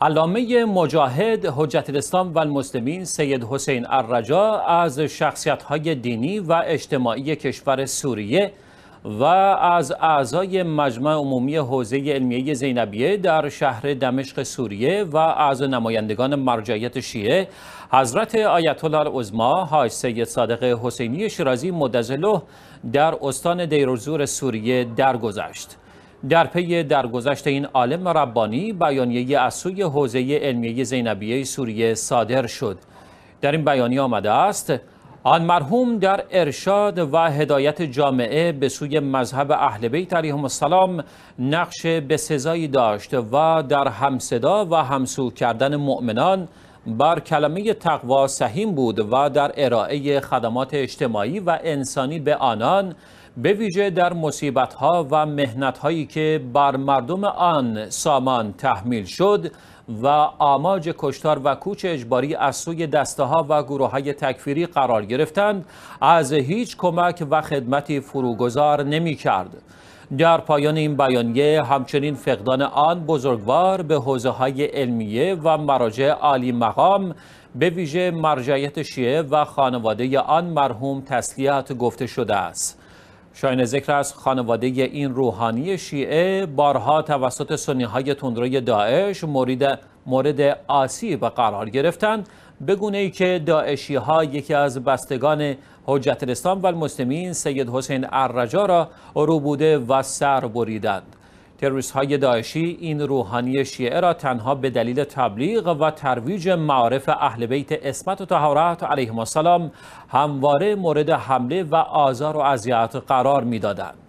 علامه مجاهد حجت الاسلام و المسلمین سید حسین الرجا از شخصیت های دینی و اجتماعی کشور سوریه و از اعضای مجمع عمومی حوزه علمیه زینبیه در شهر دمشق سوریه و از نمایندگان مرجعیت شیعه حضرت آیت الله العظما حاج سید صادق حسینی شیرازی مدزله در استان دیرزور سوریه درگذشت. در پی درگذشت این عالم ربانی بیانیه از سوی حوزه علمیه زینبیه سوریه صادر شد در این بیانیه آمده است آن مرحوم در ارشاد و هدایت جامعه به سوی مذهب اهل بیت علیهم السلام نقش به سزایی داشت و در همصدا و همسو کردن مؤمنان بر کلمه تقوا سهیم بود و در ارائه خدمات اجتماعی و انسانی به آنان به ویژه در مصیبت‌ها و مهنت‌هایی که بر مردم آن سامان تحمیل شد و آماج کشتار و کوچ اجباری از سوی دسته ها و گروه های تکفیری قرار گرفتند از هیچ کمک و خدمتی فروگذار نمی کرد. در پایان این بیانیه همچنین فقدان آن بزرگوار به حوزه های علمیه و مراجع عالی مقام به ویژه مرجعیت شیعه و خانواده آن مرحوم تسلیت گفته شده است شاین ذکر از خانواده این روحانی شیعه بارها توسط سنی های تندروی داعش مورد مورد آسیب قرار گرفتند بگونه ای که داعشی ها یکی از بستگان حجت الاسلام و المسلمین سید حسین الرجا را روبوده و سر بریدند تروریست های داعشی این روحانی شیعه را تنها به دلیل تبلیغ و ترویج معارف اهل بیت اسمت و طهارت علیهم السلام همواره مورد حمله و آزار و اذیت قرار میدادند